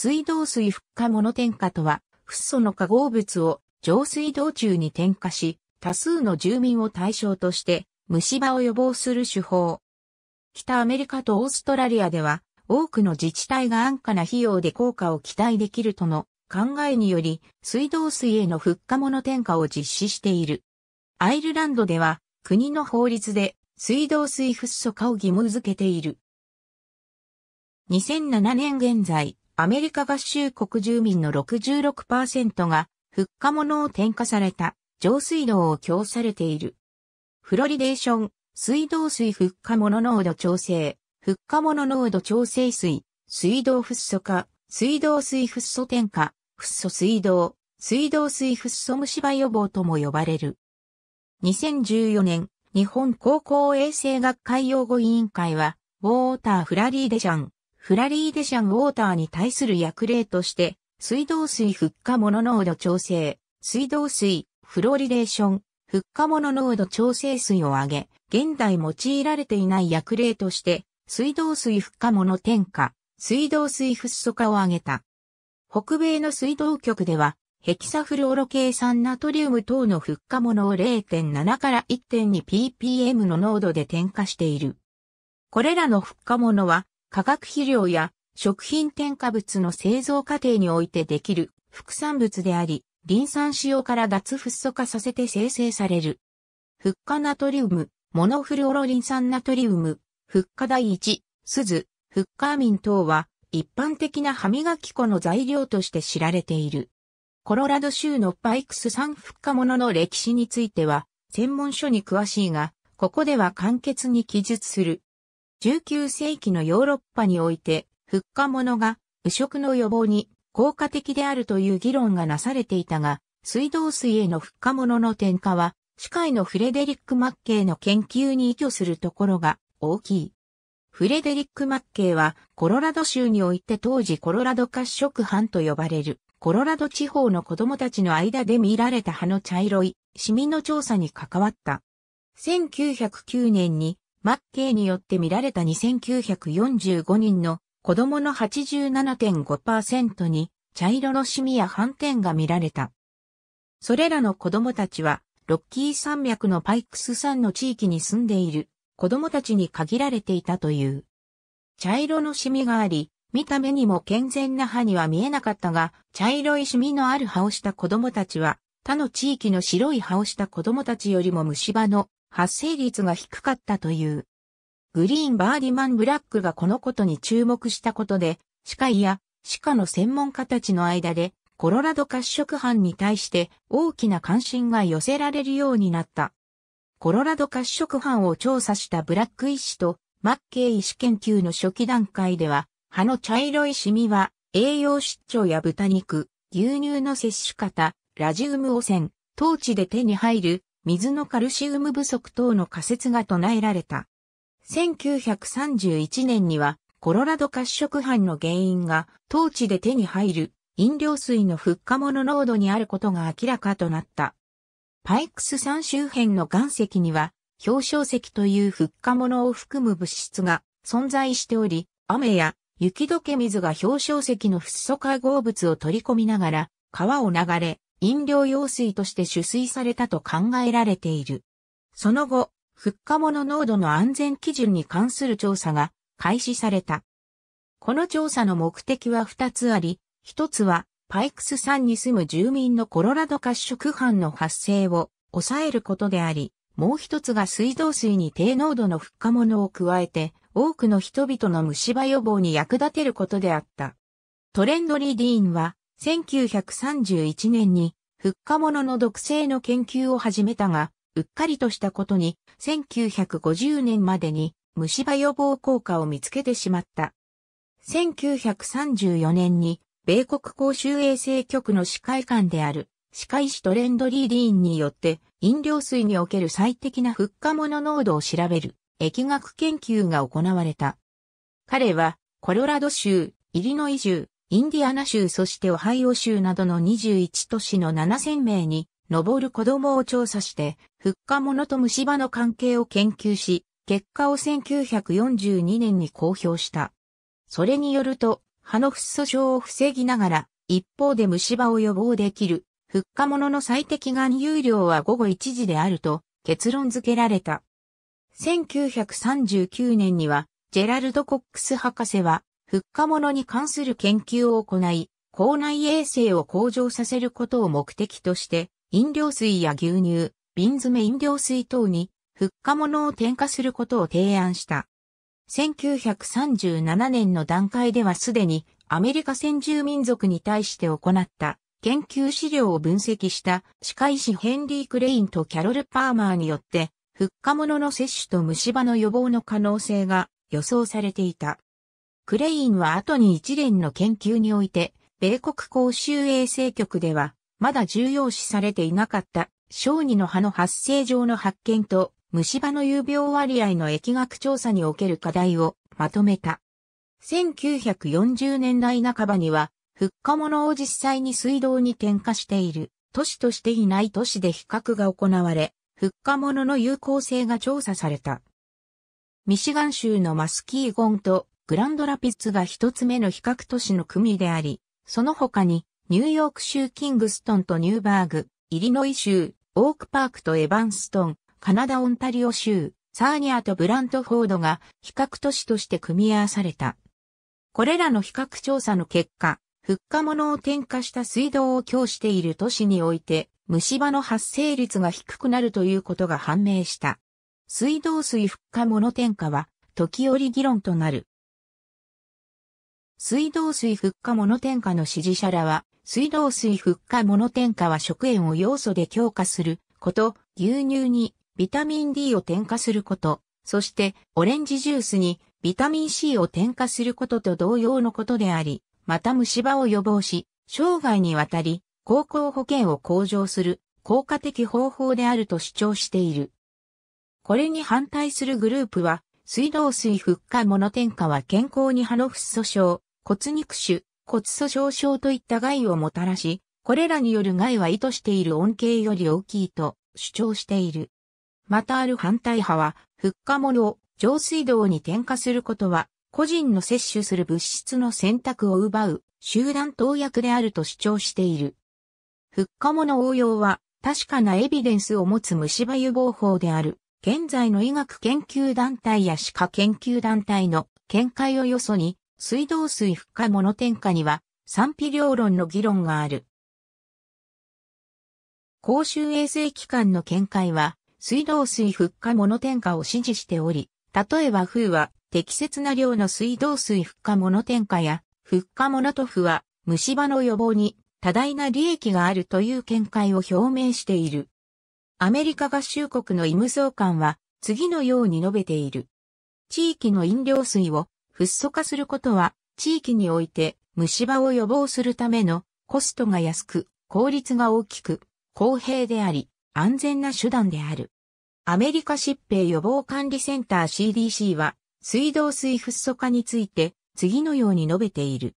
水道水復化物添加とは、フッ素の化合物を上水道中に添加し、多数の住民を対象として虫歯を予防する手法。北アメリカとオーストラリアでは、多くの自治体が安価な費用で効果を期待できるとの考えにより、水道水への復化物添加を実施している。アイルランドでは、国の法律で水道水フッ素化を義務付けている。2007年現在、アメリカ合衆国住民の66%が、復活物を添加された、上水道を供されている。フロリデーション、水道水復活物濃度調整、復活物濃度調整水、水道フッ素化、水道水フッ素添加、フッ素水道、水道水フッ素虫歯予防とも呼ばれる。2014年、日本高校衛生学会用語委員会は、ウォーターフラリーデシャン、フラリーデシャンウォーターに対する薬例として、水道水復化物濃度調整、水道水、フロリレーション、復化物濃度調整水を挙げ、現代用いられていない薬例として、水道水復化物添加、水道水フッ素化を挙げた。北米の水道局では、ヘキサフルオロ計酸ナトリウム等の復化物を0.7から 1.2ppm の濃度で添加している。これらの復化物は化学肥料や食品添加物の製造過程においてできる副産物であり、リン酸使用から脱フッ素化させて生成される。フッ化ナトリウム、モノフルオロリン酸ナトリウム、フッ化第一、スズ、フッ化アミン等は一般的な歯磨き粉の材料として知られている。コロラド州のパイクス産フッ化物の歴史については専門書に詳しいが、ここでは簡潔に記述する。19世紀のヨーロッパにおいて、復活物が腐食の予防に効果的であるという議論がなされていたが、水道水への復活物の添加は、歯科医のフレデリック・マッケイの研究に依拠するところが大きい。フレデリック・マッケイは、コロラド州において当時コロラド褐色斑と呼ばれる、コロラド地方の子供たちの間で見られた葉の茶色い、市民の調査に関わった。1909年にマッケイによって見られた2945人の子供の87.5%に茶色のシミや斑点が見られた。それらの子供たちは、ロッキー山脈のパイクス山の地域に住んでいる子供たちに限られていたという。茶色のシミがあり、見た目にも健全な歯には見えなかったが、茶色いシミのある歯をした子供たちは、他の地域の白い歯をした子供たちよりも虫歯の発生率が低かったという。グリーン・バーディマン・ブラックがこのことに注目したことで、歯科医や歯科の専門家たちの間で、コロラド褐色斑に対して大きな関心が寄せられるようになった。コロラド褐色斑を調査したブラック医師とマッケイ医師研究の初期段階では、歯の茶色いシミは栄養失調や豚肉、牛乳の摂取方、ラジウム汚染、当地で手に入る水のカルシウム不足等の仮説が唱えられた。1931年には、コロラド褐色斑の原因が、当地で手に入る、飲料水の復化物濃度にあることが明らかとなった。パイクス山周辺の岩石には、氷床石という復化物を含む物質が存在しており、雨や雪解け水が氷床石のフッ素化合物を取り込みながら、川を流れ、飲料用水として取水されたと考えられている。その後、フッ化物濃度の安全基準に関する調査が開始された。この調査の目的は2つあり、1つはパイクス山に住む住民のコロラド褐色斑の発生を抑えることであり、もう1つが水道水に低濃度のフッ化物を加えて、多くの人々の虫歯予防に役立てることであった。トレンドリー・ディーンは、1931年に、復活物の毒性の研究を始めたが、うっかりとしたことに、1950年までに虫歯予防効果を見つけてしまった。1934年に、米国公衆衛生局の司会官である、司会士。師トレンドリー・ディーンによって、飲料水における最適な復化物濃度を調べる、疫学研究が行われた。彼は、コロラド州、イリノイ州、インディアナ州そしてオハイオ州などの21都市の7000名に上る子供を調査して、復活物と虫歯の関係を研究し、結果を1942年に公表した。それによると、歯のフ素症を防ぎながら、一方で虫歯を予防できる、復活物の最適含有量は午後1時であると結論付けられた。1939年には、ジェラルド・コックス博士は、復活物に関する研究を行い、校内衛生を向上させることを目的として、飲料水や牛乳、瓶詰飲料水等に、復活物を添加することを提案した。1937年の段階ではすでにアメリカ先住民族に対して行った研究資料を分析した歯科医師ヘンリー・クレインとキャロル・パーマーによって、復活物の摂取と虫歯の予防の可能性が予想されていた。クレインは後に一連の研究において、米国公衆衛生局では、まだ重要視されていなかった、小児の歯の発生上の発見と、虫歯の有病割合の疫学調査における課題をまとめた。1940年代半ばには、復活物を実際に水道に添加している、都市としていない都市で比較が行われ、復活物の有効性が調査された。ミシガン州のマスキーゴンとグランドラピッツが一つ目の比較都市の組であり、その他に、ニューヨーク州キングストンとニューバーグ、イリノイ州、オークパークとエヴァンストン、カナダ・オンタリオ州、サーニアとブラントフォードが比較都市として組み合わされた。これらの比較調査の結果、復化物を添加した水道を供している都市において、虫歯の発生率が低くなるということが判明した。水道水復化物添加は、時折議論となる。水道水復活物添加の支持者らは、水道水復活物添加は食塩を要素で強化すること、牛乳にビタミン D を添加すること、そしてオレンジジュースにビタミン C を添加することと同様のことであり、また虫歯を予防し、生涯にわたり、高校保険を向上する効果的方法であると主張している。これに反対するグループは、水道水復活物添加は健康にハノフス訴訟、骨肉腫、骨粗鬆症といった害をもたらし、これらによる害は意図している恩恵より大きいと主張している。またある反対派は、フッ化物を上水道に添加することは、個人の摂取する物質の選択を奪う集団投薬であると主張している。フッ化物応用は、確かなエビデンスを持つ虫歯予防法である。現在の医学研究団体や歯科研究団体の見解をよそに、水道水復活物添加には賛否両論の議論がある。公衆衛生機関の見解は、水道水復活物添加を支持しており、例えば風は適切な量の水道水復活物添加や、復活物ノ塗は虫歯の予防に多大な利益があるという見解を表明している。アメリカ合衆国の医務総監は次のように述べている。地域の飲料水をフッ素化することは、地域において虫歯を予防するためのコストが安く、効率が大きく、公平であり、安全な手段である。アメリカ疾病予防管理センター CDC は、水道水フッ素化について、次のように述べている。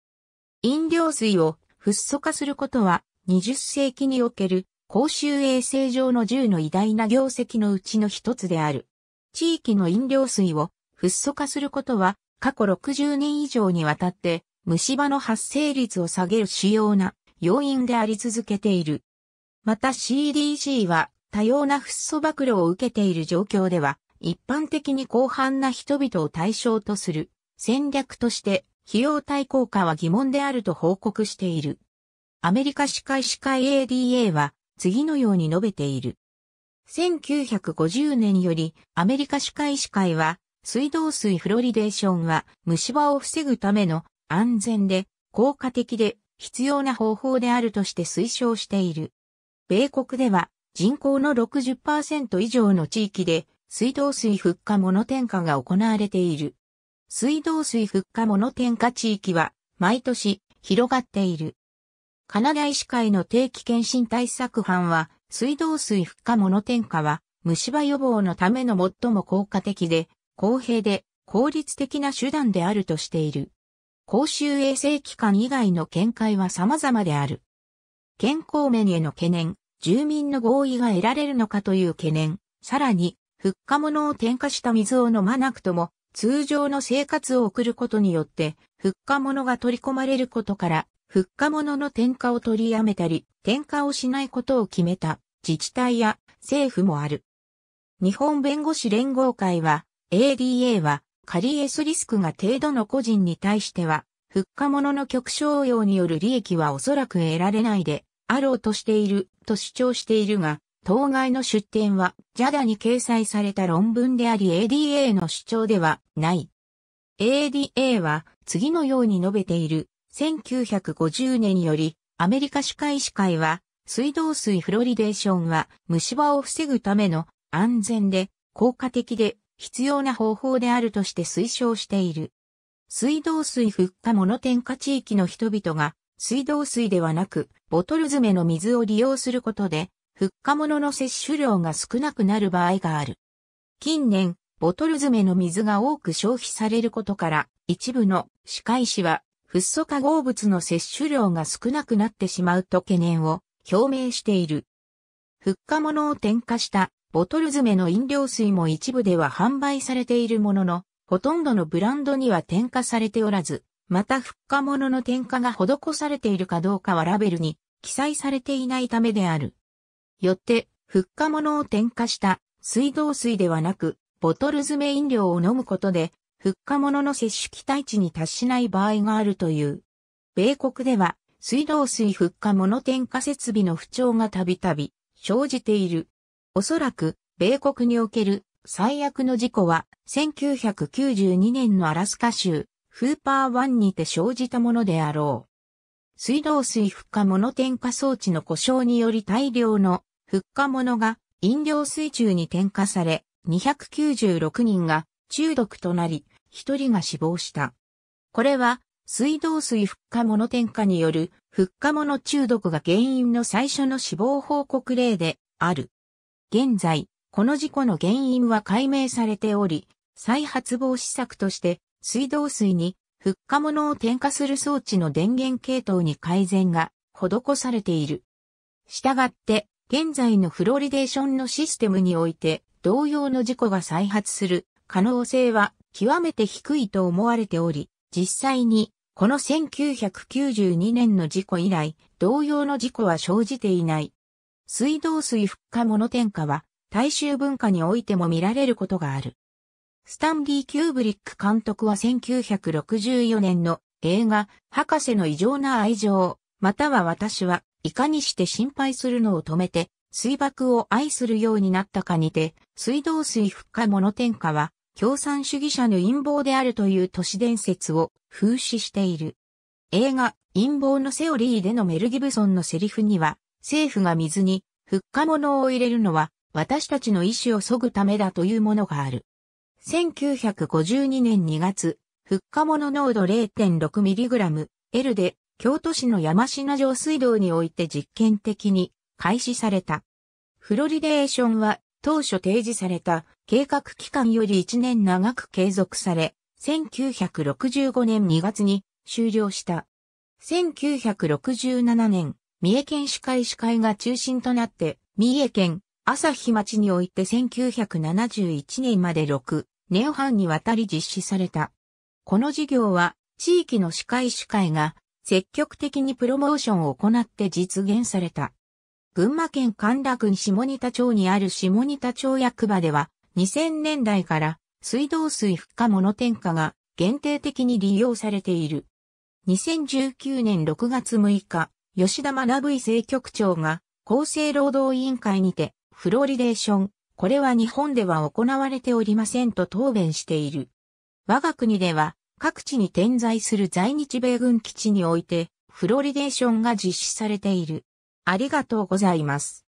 飲料水をフッ素化することは、20世紀における公衆衛生上の10の偉大な業績のうちの一つである。地域の飲料水をフッ素化することは、過去60年以上にわたって虫歯の発生率を下げる主要な要因であり続けている。また CDC は多様なフッ素暴露を受けている状況では一般的に広範な人々を対象とする戦略として費用対効果は疑問であると報告している。アメリカ歯科医師会 ADA は次のように述べている。1950年よりアメリカ歯科医師会は水道水フロリデーションは虫歯を防ぐための安全で効果的で必要な方法であるとして推奨している。米国では人口の60%以上の地域で水道水復化モノ添加が行われている。水道水復化モノ添加地域は毎年広がっている。カナダ医師会の定期検診対策班は水道水復化モノ添加は虫歯予防のための最も効果的で公平で効率的な手段であるとしている。公衆衛生機関以外の見解は様々である。健康面への懸念、住民の合意が得られるのかという懸念、さらに、復活物を添加した水を飲まなくとも、通常の生活を送ることによって、復活物が取り込まれることから、復活物の添加を取りやめたり、添加をしないことを決めた自治体や政府もある。日本弁護士連合会は、ADA は仮スリスクが程度の個人に対しては、復活者の極小用による利益はおそらく得られないで、あろうとしていると主張しているが、当該の出典は JADA に掲載された論文であり ADA の主張ではない。ADA は次のように述べている。1950年よりアメリカ歯科医師会は水道水フロリデーションは虫歯を防ぐための安全で効果的で必要な方法であるとして推奨している。水道水復活モ添加地域の人々が水道水ではなくボトル詰めの水を利用することで復活物の摂取量が少なくなる場合がある。近年、ボトル詰めの水が多く消費されることから、一部の歯科医師は、フッ素化合物の摂取量が少なくなってしまうと懸念を表明している。復活物を添加したボトル詰めの飲料水も一部では販売されているものの、ほとんどのブランドには添加されておらず、また復化物の添加が施されているかどうかはラベルに記載されていないためである。よって、復化物を添加した水道水ではなく、ボトル詰め飲料を飲むことで、復化物の摂取期待値に達しない場合があるという。米国では、水道水復化物添加設備の不調がたびたび生じている。おそらく、米国における最悪の事故は、1992年のアラスカ州、フーパー湾にて生じたものであろう。水道水復化物添加装置の故障により大量の復化物が飲料水中に添加され、296人が中毒となり、1人が死亡した。これは、水道水復化物添加による復化物中毒が原因の最初の死亡報告例である。現在、この事故の原因は解明されており、再発防止策として、水道水に、復火物を添加する装置の電源系統に改善が施されている。したがって、現在のフロリデーションのシステムにおいて、同様の事故が再発する可能性は極めて低いと思われており、実際に、この1992年の事故以来、同様の事故は生じていない。水道水復火物添加は、大衆文化においても見られることがある。スタンリー・キューブリック監督は1964年の映画、博士の異常な愛情、または私はいかにして心配するのを止めて、水爆を愛するようになったかにて、水道水復火物添加は、共産主義者の陰謀であるという都市伝説を風刺している。映画、陰謀のセオリーでのメル・ギブソンのセリフには、政府が水に、復活物を入れるのは、私たちの意志を削ぐためだというものがある。1952年2月、復活物濃度 0.6mg、L で、京都市の山品上水道において実験的に開始された。フロリデーションは当初提示された計画期間より1年長く継続され、1965年2月に終了した。1967年三重県司会司会が中心となって、三重県朝日町において1971年まで6年半にわたり実施された。この事業は、地域の司会司会が積極的にプロモーションを行って実現された。群馬県神楽郡下仁田町にある下仁田町役場では、2000年代から水道水復化物添加が限定的に利用されている。2019年6月6日、吉田学医政局長が、厚生労働委員会にて、フロリデーション、これは日本では行われておりませんと答弁している。我が国では、各地に点在する在日米軍基地において、フロリデーションが実施されている。ありがとうございます。